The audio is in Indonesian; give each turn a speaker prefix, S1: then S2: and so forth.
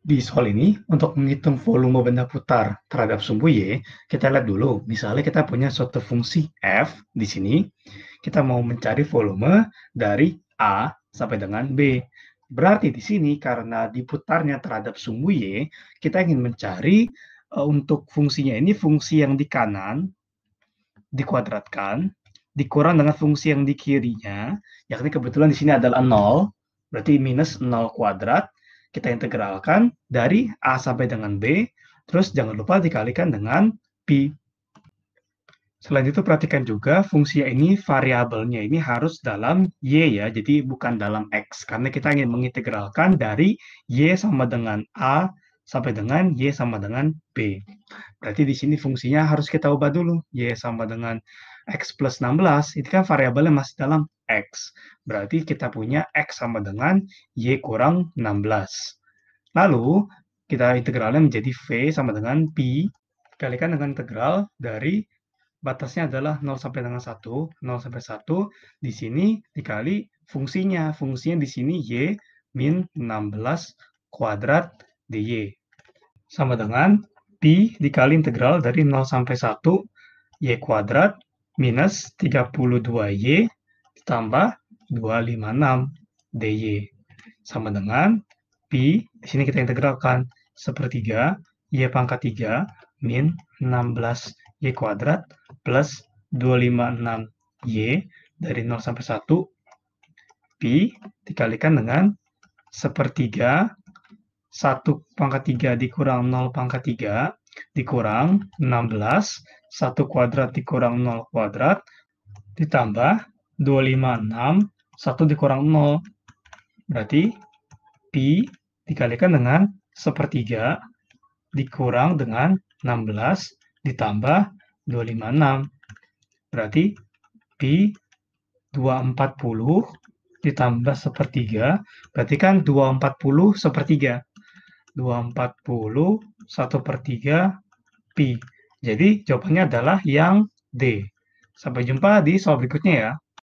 S1: di soal ini, untuk menghitung volume benda putar terhadap sumbu Y, kita lihat dulu, misalnya kita punya suatu fungsi F di sini, kita mau mencari volume dari A sampai dengan B. Berarti di sini, karena diputarnya terhadap sumbu Y, kita ingin mencari uh, untuk fungsinya ini fungsi yang di kanan, dikuadratkan, dikurang dengan fungsi yang di kirinya, yakni kebetulan di sini adalah 0, berarti minus 0 kuadrat, kita integralkan dari A sampai dengan B, terus jangan lupa dikalikan dengan P. Selain itu perhatikan juga fungsi ini variabelnya ini harus dalam y ya, jadi bukan dalam x karena kita ingin mengintegralkan dari y sama dengan a sampai dengan y sama dengan b. Berarti di sini fungsinya harus kita ubah dulu y sama dengan x plus 16 itu kan variabelnya masih dalam X. Berarti kita punya X sama dengan Y kurang 16. Lalu, kita integralnya menjadi V sama dengan Pi, dikalikan dengan integral dari batasnya adalah 0 sampai dengan 1, 0 sampai 1, di sini dikali fungsinya. Fungsinya di sini Y min 16 kuadrat dy. Sama dengan pi dikali integral dari 0 sampai 1 y kuadrat minus 32y tambah 256 dy sama dengan pi di sini kita integralkan sepertiga y pangkat 3 min 16 y kuadrat plus 256 y dari 0 sampai 1 pi dikalikan dengan sepertiga 1 pangkat 3 dikurang 0 pangkat 3 dikurang 16 1 kuadrat dikurang 0 kuadrat ditambah 256, 1 dikurang 0. Berarti Pi dikalikan dengan 3 dikurang dengan 16 ditambah 256. Berarti Pi 240 ditambah 3. berarti kan 240 3. 240 1 per 3 Pi. Jadi jawabannya adalah yang D. Sampai jumpa di soal berikutnya ya.